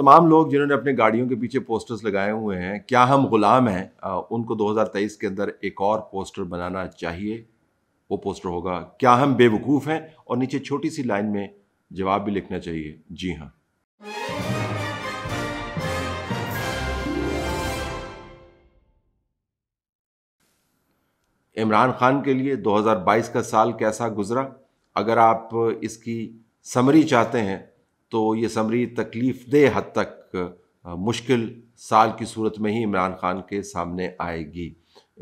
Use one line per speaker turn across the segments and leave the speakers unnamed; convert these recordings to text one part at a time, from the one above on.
तमाम लोग जिन्होंने अपने गाड़ियों के पीछे पोस्टर्स लगाए हुए हैं क्या हम गुलाम हैं उनको 2023 के अंदर एक और पोस्टर बनाना चाहिए वो पोस्टर होगा क्या हम बेवकूफ़ हैं और नीचे छोटी सी लाइन में जवाब भी लिखना चाहिए जी हाँ इमरान खान के लिए 2022 का साल कैसा गुजरा अगर आप इसकी समरी चाहते हैं तो ये समरी तकलीफ दे हद तक मुश्किल साल की सूरत में ही इमरान खान के सामने आएगी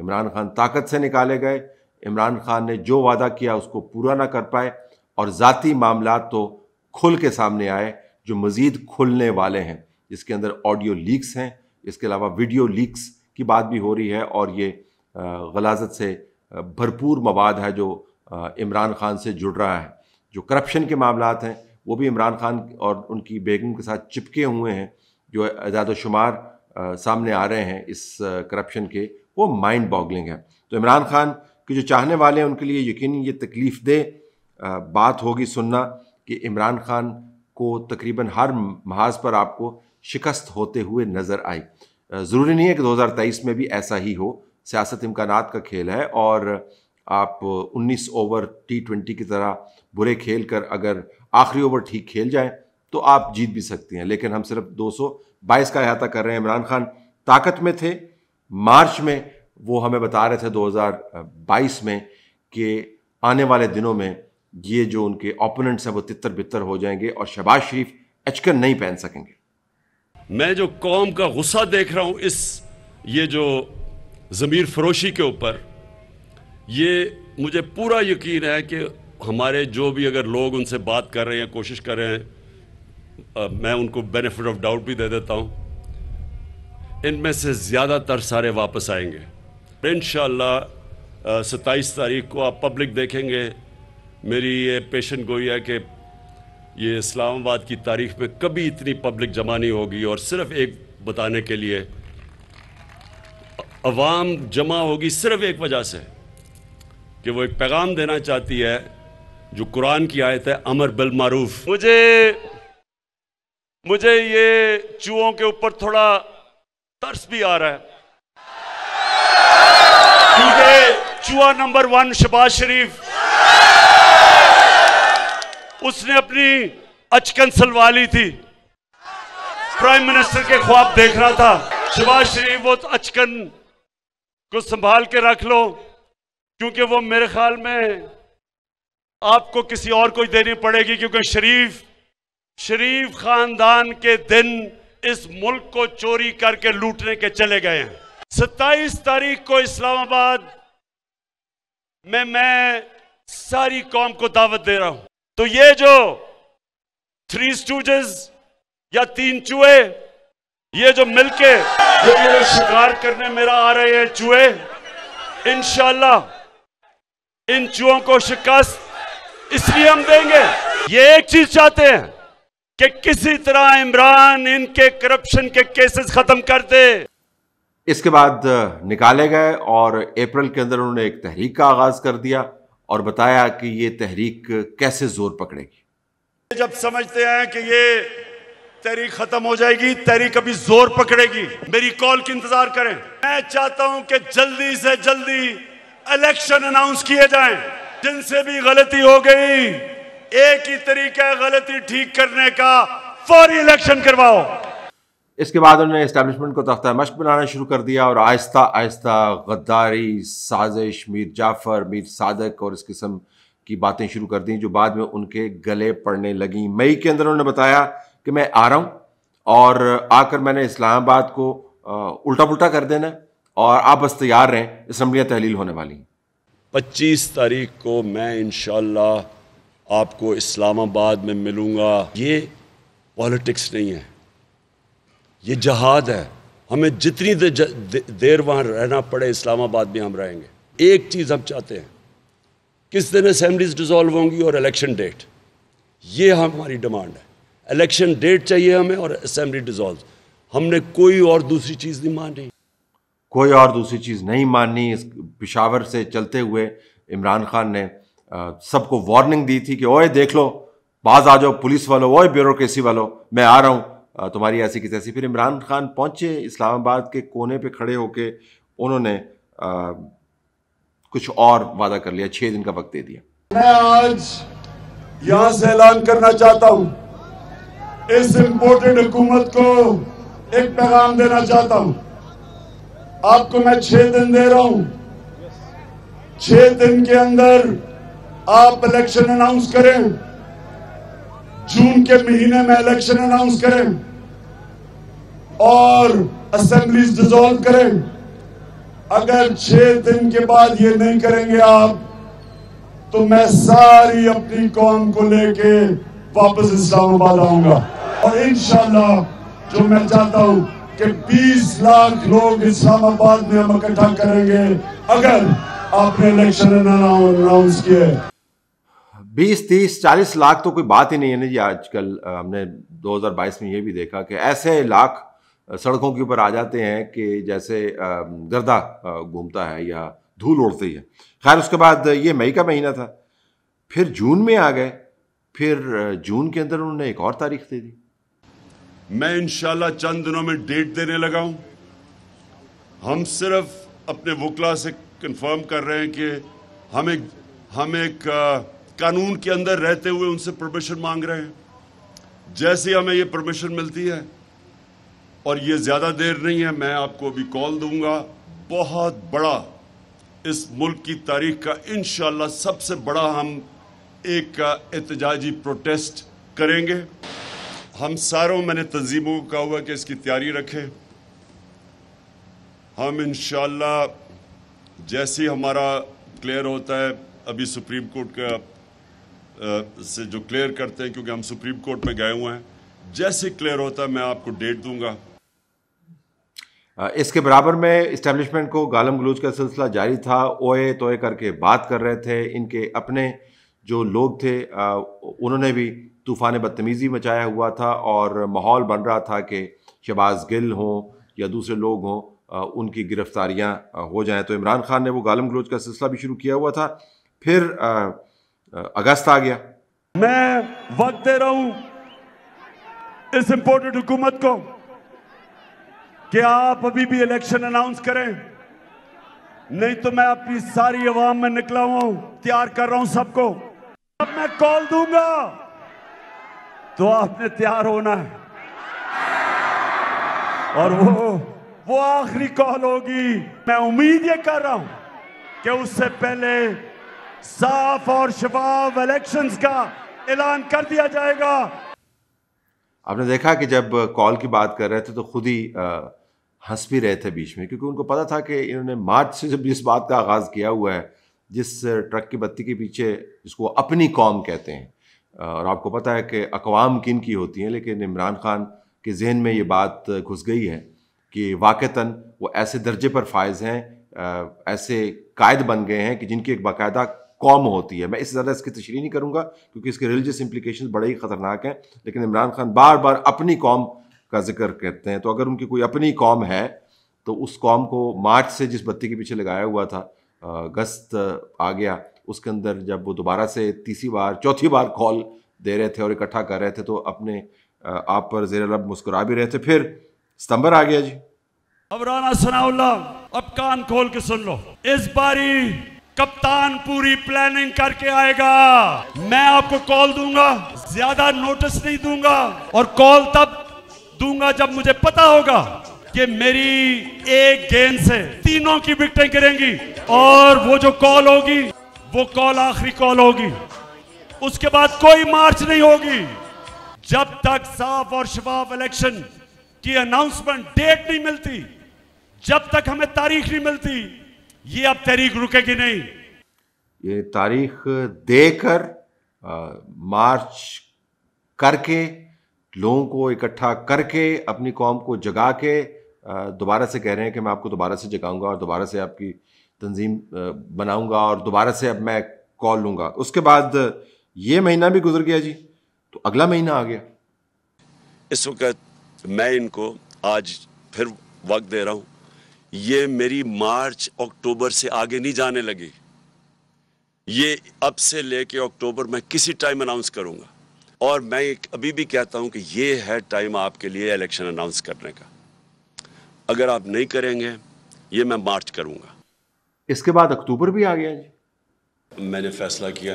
इमरान खान ताकत से निकाले गए इमरान खान ने जो वादा किया उसको पूरा ना कर पाए और ज़ाती मामला तो खुल के सामने आए जो मज़ीद खुलने वाले हैं इसके अंदर ऑडियो लीक्स हैं इसके अलावा वीडियो लीक्स की बात भी हो रही है और ये गलाजत से भरपूर मवाद है जो इमरान खान से जुड़ रहा है जो करप्शन के मामला हैं वो भी इमरान खान और उनकी बेगम के साथ चिपके हुए हैं जो आजाद शुमार सामने आ रहे हैं इस करप्शन के वो माइंड बॉगलिंग है तो इमरान खान के जो चाहने वाले हैं उनके लिए यकीन ये तकलीफ़ दे बात होगी सुनना कि इमरान खान को तकरीबन हर महाज पर आपको शिकस्त होते हुए नज़र आई ज़रूरी नहीं है कि 2023 में भी ऐसा ही हो सियासत इम्कान का खेल है और आप 19 ओवर टी ट्वेंटी की तरह बुरे खेल कर अगर आखिरी ओवर ठीक खेल जाए तो आप जीत भी सकती हैं लेकिन हम सिर्फ 222 का अहाता कर रहे हैं इमरान खान ताकत में थे मार्च में वो हमें बता रहे थे 2022 में कि आने वाले दिनों में ये जो उनके ओपोनेंट्स हैं वो तितर बितर हो जाएंगे और शहबाज शरीफ अचकन नहीं पहन सकेंगे
मैं जो कौम का गुस्सा देख रहा हूँ इस ये जो ज़मीर फरोशी के ऊपर ये मुझे पूरा यकीन है कि हमारे जो भी अगर लोग उनसे बात कर रहे हैं कोशिश कर रहे हैं आ, मैं उनको बेनिफिट ऑफ डाउट भी दे देता हूँ इनमें से ज़्यादातर सारे वापस आएंगे इन सत्ताईस तारीख को आप पब्लिक देखेंगे मेरी ये पेशन गोई है कि ये इस्लामाबाद की तारीख में कभी इतनी पब्लिक जमा नहीं होगी और सिर्फ एक बताने के लिए अवाम जमा होगी सिर्फ एक वजह से कि वो एक पैगाम देना चाहती है जो कुरान की आयत है अमर बिल मारूफ मुझे मुझे ये चूहों के ऊपर थोड़ा तरस भी आ रहा है क्योंकि चूहा नंबर वन शबाज शरीफ उसने अपनी अचकन सलवा ली थी प्राइम मिनिस्टर के ख्वाब देख रहा था शबाज शरीफ वो तो अचकन को संभाल के रख लो क्योंकि वो मेरे ख्याल में आपको किसी और को देनी पड़ेगी क्योंकि शरीफ शरीफ खानदान के दिन इस मुल्क को चोरी करके लूटने के चले गए हैं सत्ताईस तारीख को इस्लामाबाद में मैं सारी कौम को दावत दे रहा हूं तो ये जो थ्री स्टूजेस या तीन चूहे ये जो मिलके जो ये जो शिकार करने मेरा आ रहे हैं चूहे इनशाला इन चूहों को शिकस्त इसलिए हम देंगे ये एक चीज चाहते हैं कि किसी तरह इमरान इनके करप्शन के केसेस खत्म कर दे
इसके बाद निकाले गए और अप्रैल के अंदर उन्होंने एक तहरीक का आगाज कर दिया और बताया कि ये तहरीक कैसे जोर पकड़ेगी
जब समझते हैं कि ये तहरीक खत्म हो जाएगी तहरीक अभी जोर पकड़ेगी मेरी कॉल की इंतजार करें मैं चाहता हूं कि जल्दी से जल्दी इलेक्शन अनाउंस किए जाएं जिनसे भी गलती हो गई एक ही तरीका है गलती ठीक करने का फौरी इलेक्शन करवाओ
इसके बाद उन्होंने इस्टेब्लिशमेंट को तख्ता मश्क बनाना शुरू कर दिया और आहिस्ता आहिस्ता गद्दारी साजिश मीर जाफर मीर सादक और इस किस्म की बातें शुरू कर दी जो बाद में उनके गले पड़ने लगी मई के अंदर उन्होंने बताया कि मैं आ रहा हूँ और आकर मैंने इस्लामाबाद को उल्टा पुल्टा कर देना और आप बस तैयार रहें
इसम्बलियाँ तहलील होने वाली हैं पच्चीस तारीख को मैं इन आपको इस्लामाबाद में मिलूँगा ये पॉलिटिक्स नहीं है ये जहाद है हमें जितनी देर वहाँ रहना पड़े इस्लामाबाद में हम रहेंगे एक चीज़ हम चाहते हैं किस दिन असम्बलीज डिजॉल्व होंगी और इलेक्शन डेट ये हमारी डिमांड है इलेक्शन डेट चाहिए हमें और असम्बली डिज़ोल्व हमने कोई और दूसरी चीज़ नहीं मानी
कोई और दूसरी चीज़ नहीं माननी इस पिशावर से चलते हुए इमरान खान ने सबको वार्निंग दी थी कि ओए देख लो बाज आ जाओ पुलिस वालों ओए ब्यूरोक्रेसी वालों मैं आ रहा हूँ तुम्हारी ऐसी की तैसी फिर इमरान खान पहुँचे इस्लामाबाद के कोने पे खड़े होके उन्होंने कुछ और वादा कर लिया छः दिन का वक्त दे दिया
मैं आज यहाँ से ऐलान करना चाहता हूँ इस इम्पोर्टेंट हुकूमत को एक पैगाम देना चाहता हूँ आपको मैं छह दिन दे रहा हूं छह दिन के अंदर आप इलेक्शन अनाउंस करें जून के महीने में इलेक्शन अनाउंस करें और असेंबली डिजॉल्व करें अगर छह दिन के बाद ये नहीं करेंगे आप तो मैं सारी अपनी कौम को लेके वापस इस्लामाबाद आऊंगा और इनशाला जो मैं चाहता हूं कि 20 लाख लोग इस्लामाबाद में हम इकट्ठा करेंगे अगर आपने इलेक्शन अनाउंस किए 20,
30, 40 लाख तो कोई बात ही नहीं है ना जी आजकल हमने 2022 में ये भी देखा कि ऐसे लाख सड़कों के ऊपर आ जाते हैं कि जैसे गर्दा घूमता है या धूल उड़ती है खैर उसके बाद ये मई का महीना था फिर जून में आ गए फिर जून के अंदर उन्होंने एक और तारीख दे दी मैं
इंशाल्लाह चंद दिनों में डेट देने लगा हूँ हम सिर्फ अपने वकला से कंफर्म कर रहे हैं कि हम एक हम एक कानून के अंदर रहते हुए उनसे परमिशन मांग रहे हैं जैसे हमें ये परमिशन मिलती है और ये ज़्यादा देर नहीं है मैं आपको अभी कॉल दूंगा बहुत बड़ा इस मुल्क की तारीख का इन सबसे बड़ा हम एक एहतजाजी प्रोटेस्ट करेंगे हम सारों मैंने तंजीमों को कहा हुआ कि इसकी तैयारी रखें हम इन जैसे हमारा क्लियर होता है अभी सुप्रीम कोर्ट का से जो क्लियर करते हैं क्योंकि हम सुप्रीम कोर्ट में गए हुए हैं जैसे क्लियर होता है मैं आपको डेट दूंगा
इसके बराबर में इस्टेब्लिशमेंट को गालम गलूज का सिलसिला जारी था ओए तोए करके बात कर रहे थे इनके अपने जो लोग थे उन्होंने भी तूफ़ान बदतमीज़ी मचाया हुआ था और माहौल बन रहा था कि शबाज गिल हों या दूसरे लोग हों उनकी गिरफ्तारियां हो जाएं तो इमरान खान ने वो गालम गलोच का सिलसिला भी शुरू किया हुआ था फिर अगस्त आ गया
मैं वक्त दे रहा हूं इस इम्पोर्टेंट हुकूमत को कि आप अभी भी इलेक्शन अनाउंस करें नहीं तो मैं अपनी सारी आवाम में निकला हुआ हूं तैयार कर रहा हूं सबको मैं कॉल दूंगा तो आपने तैयार होना है और वो वो आखिरी कॉल होगी मैं उम्मीद ये कर रहा हूं कि उससे पहले साफ और शफाफ इलेक्शंस का ऐलान कर दिया जाएगा
आपने देखा कि जब कॉल की बात कर रहे थे तो खुद ही हंस भी रहे थे बीच में क्योंकि उनको पता था कि इन्होंने मार्च से जब इस बात का आगाज किया हुआ है जिस ट्रक की बत्ती के पीछे जिसको अपनी कौम कहते हैं और आपको पता है कि अकवाम किन की होती हैं लेकिन इमरान खान के जहन में ये बात घुस गई है कि वाक़ता वो ऐसे दर्जे पर फायज हैं ऐसे कायद बन गए हैं कि जिनकी एक बाकायदा कौम होती है मैं इससे ज़्यादा इसकी तशरी नहीं करूँगा क्योंकि इसके रिलीजियस इम्प्लीकेशन बड़े ही ख़तरनाक हैं लेकिन इमरान खान बार बार अपनी कौम का जिक्र करते हैं तो अगर उनकी कोई अपनी कौम है तो उस कौम को मार्च से जिस बत्ती के पीछे लगाया हुआ था गश्त आ गया उसके अंदर जब वो दोबारा से तीसरी बार चौथी बार कॉल दे रहे थे और इकट्ठा कर रहे थे तो अपने आप पर जेर लब मुस्कुरा भी रहे थे फिर स्तंभर आ गया जी
अब राना सनाउल्ला अब कान खोल के सुन लो इस बारी कप्तान पूरी प्लानिंग करके आएगा मैं आपको कॉल दूंगा ज्यादा नोटिस नहीं दूंगा और कॉल तब दूंगा जब मुझे पता होगा कि मेरी एक गेंद से तीनों की विकटें गिरेंगी और वो जो कॉल होगी वो कॉल आखिरी कॉल होगी उसके बाद कोई मार्च नहीं होगी जब तक साफ और शबाब इलेक्शन की अनाउंसमेंट डेट नहीं मिलती जब तक हमें तारीख नहीं मिलती ये अब तारीख रुकेगी नहीं
ये तारीख देकर मार्च करके लोगों को इकट्ठा करके अपनी कौम को जगा के दोबारा से कह रहे हैं कि मैं आपको दोबारा से जगाऊंगा और दोबारा से आपकी तंजीम बनाऊंगा और दोबारा से अब मैं कॉल लूंगा उसके बाद ये महीना भी गुजर गया जी तो अगला महीना आ गया
इस वक्त मैं इनको आज फिर वक्त दे रहा हूँ ये मेरी मार्च अक्टूबर से आगे नहीं जाने लगी ये अब से लेके अक्टूबर मैं किसी टाइम अनाउंस करूंगा और मैं अभी भी कहता हूं कि ये है टाइम आपके लिए इलेक्शन अनाउंस करने का अगर आप नहीं करेंगे ये मैं मार्च करूंगा
इसके बाद अक्टूबर भी आ गया
जी मैंने फैसला किया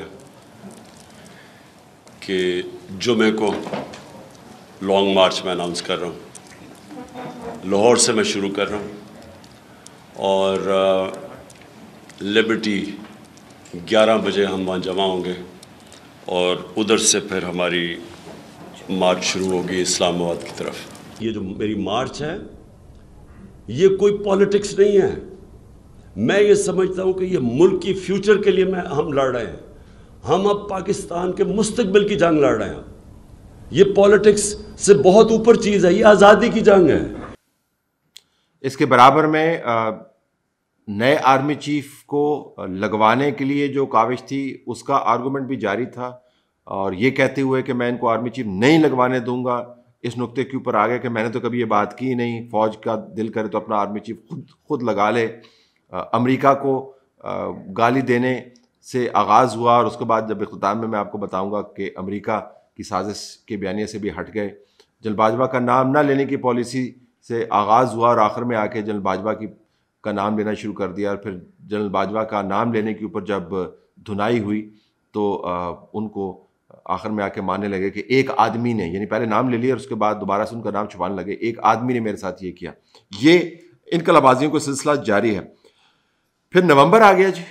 कि जुमे को लॉन्ग मार्च में अनाउंस कर रहा हूँ लाहौर से मैं शुरू कर रहा हूँ और लिबर्टी 11 बजे हम वहाँ जमा होंगे और उधर से फिर हमारी मार्च शुरू होगी इस्लामाबाद की तरफ ये जो मेरी मार्च है ये कोई पॉलिटिक्स नहीं है मैं ये समझता हूँ कि ये मुल्क की फ्यूचर के लिए मैं हम लड़ रहे हैं हम अब पाकिस्तान के मुस्तबिल की जंग लड़ रहे हैं ये पॉलिटिक्स से बहुत ऊपर चीज़ है ये आज़ादी की जंग है इसके बराबर में नए आर्मी
चीफ को लगवाने के लिए जो काविश थी उसका आर्गूमेंट भी जारी था और ये कहते हुए कि मैं इनको आर्मी चीफ नहीं लगवाने दूंगा इस नुक्ते के ऊपर आ गया कि मैंने तो कभी ये बात की नहीं फौज का दिल करे तो अपना आर्मी चीफ खुद खुद लगा ले अमेरिका को गाली देने से आगाज़ हुआ और उसके बाद जब अख्ताम में मैं आपको बताऊंगा कि अमेरिका की साजिश के बयानी से भी हट गए जनरल बाजवा का नाम ना लेने की पॉलिसी से आगाज़ हुआ और आखिर में आके जनरल बाजवा की का नाम लेना शुरू कर दिया और फिर जनरल बाजवा का नाम लेने के ऊपर जब धुनाई हुई तो आ, उनको आखिर में आके मानने लगे कि एक आदमी ने यानी पहले नाम ले लिया और उसके बाद दोबारा से उनका नाम छुपाने लगे एक आदमी ने मेरे साथ ये किया ये इन का सिलसिला जारी है फिर नवंबर आ गया जी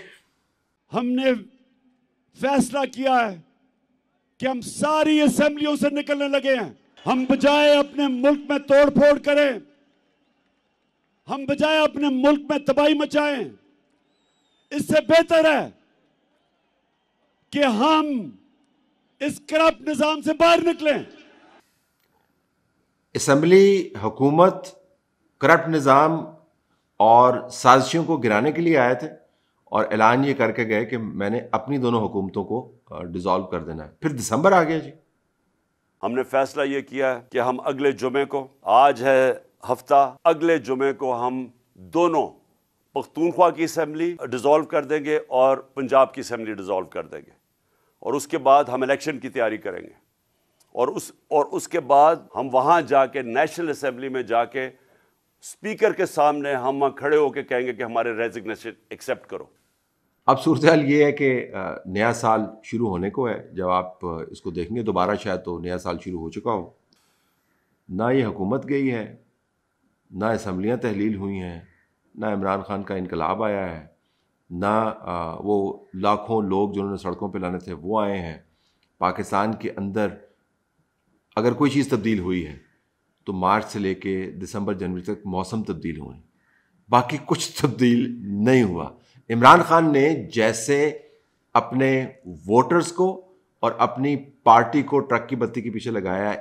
हमने फैसला किया है कि हम सारी असेंबलियों से निकलने लगे हैं हम बजाय अपने मुल्क में तोड़फोड़ करें हम बजाय अपने मुल्क में तबाही मचाएं इससे बेहतर है कि हम इस करप्ट निजाम से बाहर निकलें
असेंबली हुकूमत करप्ट निज़ाम और साजिशों को गिराने के लिए आए थे और ऐलान ये करके गए कि मैंने अपनी दोनों हुकूमतों को डिज़ोल्व कर देना है फिर दिसंबर आ गया जी
हमने फैसला ये किया है कि हम अगले जुमे को आज है हफ्ता अगले जुमे को हम दोनों पख्तूनख्वा की असम्बली डिज़ोल्व कर देंगे और पंजाब की असम्बली डिज़ोल्व कर देंगे और उसके बाद हम इलेक्शन की तैयारी करेंगे और उस और उसके बाद हम वहाँ जाके नेशनल असम्बली में जाके स्पीकर के सामने हम वहाँ खड़े होकर कहेंगे कि हमारे रेजिग्नेशन एक्सेप्ट करो
अब सूरत ये है कि नया साल शुरू होने को है जब आप इसको देखेंगे दोबारा शायद तो नया साल शुरू हो चुका हो ना ये हुकूमत गई है ना इसम्बलियाँ तहलील हुई हैं ना इमरान खान का इनकलाब आया है ना वो लाखों लोग जिन्होंने सड़कों पर लाने थे वो आए हैं पाकिस्तान के अंदर अगर कोई चीज़ तब्दील हुई है तो मार्च से लेके दिसंबर जनवरी तक मौसम तब्दील हुए बाकी कुछ तब्दील नहीं हुआ इमरान खान ने जैसे अपने वोटर्स को और अपनी पार्टी को ट्रक की बत्ती के पीछे लगाया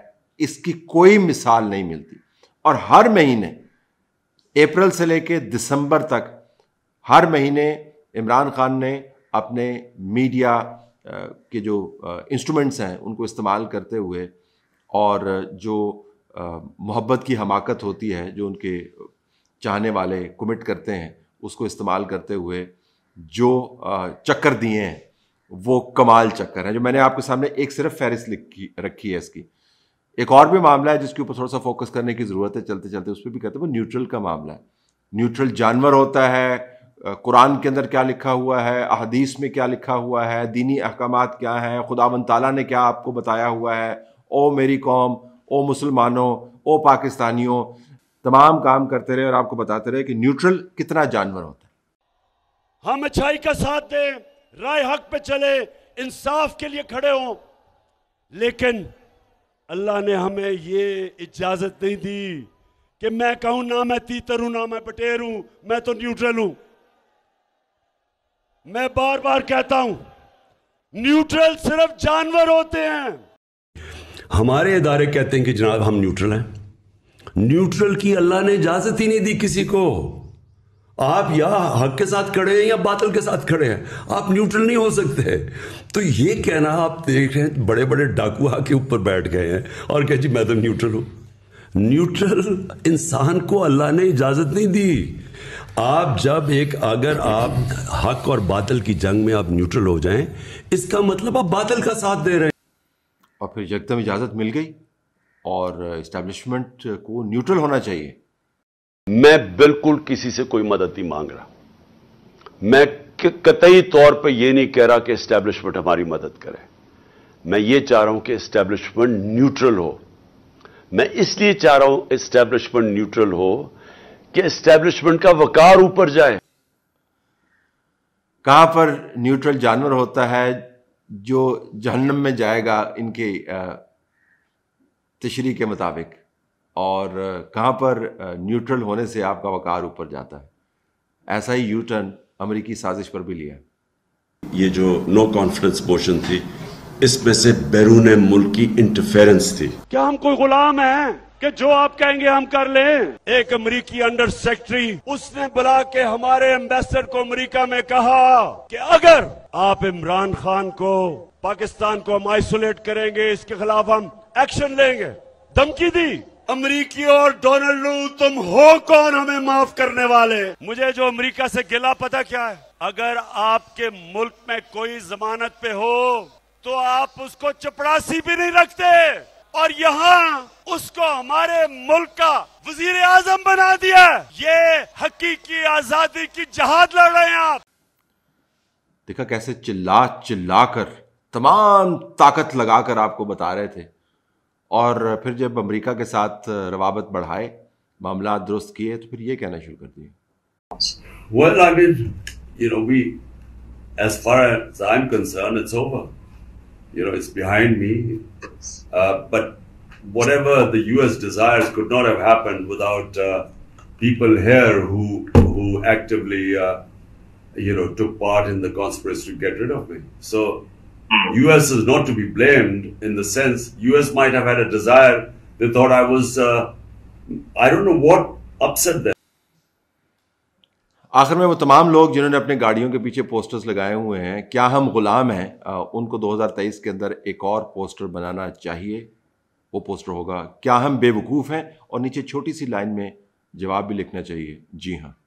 इसकी कोई मिसाल नहीं मिलती और हर महीने अप्रैल से लेके दिसंबर तक हर महीने इमरान खान ने अपने मीडिया के जो इंस्ट्रूमेंट्स हैं उनको इस्तेमाल करते हुए और जो मोहब्बत की हमाकत होती है जो उनके चाहने वाले कमिट करते हैं उसको इस्तेमाल करते हुए जो चक्कर दिए हैं वो कमाल चक्कर है जो मैंने आपके सामने एक सिर्फ फहरिस्त लिखी रखी है इसकी एक और भी मामला है जिसके ऊपर थोड़ा सा फोकस करने की ज़रूरत है चलते चलते उस पर भी कहते हैं वो न्यूट्रल का मामला है न्यूट्रल जानवर होता है कुरान के अंदर क्या लिखा हुआ है अहदीस में क्या लिखा हुआ है दीनी अहकाम क्या हैं खुदा ताला ने क्या आपको बताया हुआ है ओ मेरी कौम ओ मुसलमानों ओ पाकिस्तानियों तमाम काम करते रहे और आपको बताते रहे कि न्यूट्रल कितना जानवर होता
है हम अच्छाई का साथ दें राय हक पे चले इंसाफ के लिए खड़े हों लेकिन अल्लाह ने हमें ये इजाज़त नहीं दी कि मैं कहूं ना मैं तीतर हूं ना मैं पटेर हूं मैं तो न्यूट्रल हूं मैं बार बार कहता हूं न्यूट्रल सिर्फ जानवर होते हैं हमारे इदारे कहते हैं कि जनाब हम न्यूट्रल हैं न्यूट्रल की अल्लाह ने इजाज़त ही नहीं दी किसी को आप या हक के साथ खड़े हैं या बातल के साथ खड़े हैं आप न्यूट्रल नहीं हो सकते तो ये कहना आप देख रहे हैं बड़े बड़े डाकू के ऊपर बैठ गए हैं और कह जी मैं तो न्यूट्रल हूं न्यूट्रल इंसान को अल्लाह ने इजाज़त नहीं दी आप जब एक अगर आप हक और बादल की जंग में आप न्यूट्रल हो जाएं इसका मतलब आप बादल का साथ दे रहे हैं
और फिर यकदम इजाज़त मिल गई और इस्टेब्लिशमेंट को न्यूट्रल
होना चाहिए मैं बिल्कुल किसी से कोई मदद नहीं मांग रहा मैं कतई तौर पर यह नहीं कह रहा कि इस्टेब्लिशमेंट हमारी मदद करे मैं ये चाह रहा हूं कि इस्टेब्लिशमेंट न्यूट्रल हो मैं इसलिए चाह रहा हूं इस्टेब्लिशमेंट न्यूट्रल हो कि इस्टेब्लिशमेंट का वकार ऊपर जाए
कहां पर न्यूट्रल जानवर होता है जो जहन्नम में जाएगा इनके तशरी के मुताबिक और कहाँ पर न्यूट्रल होने से आपका वकार ऊपर जाता है ऐसा ही यू टर्न अमरीकी साजिश पर भी लिया
ये जो नो कॉन्फिडेंस मोशन थी इसमें से बैरून मुल्क की इंटरफेरेंस थी क्या हम कोई गुलाम हैं कि जो आप कहेंगे हम कर लें एक अमरीकी अंडर सेक्रेटरी उसने बुला के हमारे एम्बेसडर को अमरीका में कहा कि अगर आप इमरान खान को पाकिस्तान को हम आइसोलेट करेंगे इसके खिलाफ हम एक्शन लेंगे धमकी दी अमरीकी और डोनाल्ड लू तुम हो कौन हमें माफ करने वाले मुझे जो अमरीका से गिला पता क्या है अगर आपके मुल्क में कोई जमानत पे हो तो आप उसको चपड़ासी भी नहीं रखते और यहाँ उसको हमारे मुल्क का वजीर आजम बना दिया ये हकीकी आजादी की जहाद लड़ रहे हैं आप
देखा कैसे चिल्ला चिल्ला कर तमाम ताकत लगाकर आपको बता रहे थे और फिर जब अमेरिका के साथ रवाबत बढ़ाए
मामला दुरुस्त किए तो फिर ये कहना शुरू कर दिए Well, I mean, you know, you know, it's behind me. Uh, but whatever the U.S. desires could not have happened without uh, people here who who actively, uh, you know, took part in the conspiracy to get rid of me. So, U.S. is not to be blamed in the sense U.S. might have had a desire. They thought I was. Uh, I don't know what upset them. आखिर में वो तमाम लोग जिन्होंने अपने
गाड़ियों के पीछे पोस्टर्स लगाए हुए हैं क्या हम गुलाम हैं उनको 2023 के अंदर एक और पोस्टर बनाना चाहिए वो पोस्टर होगा क्या हम बेवकूफ़ हैं और नीचे छोटी सी लाइन में जवाब भी लिखना चाहिए जी हाँ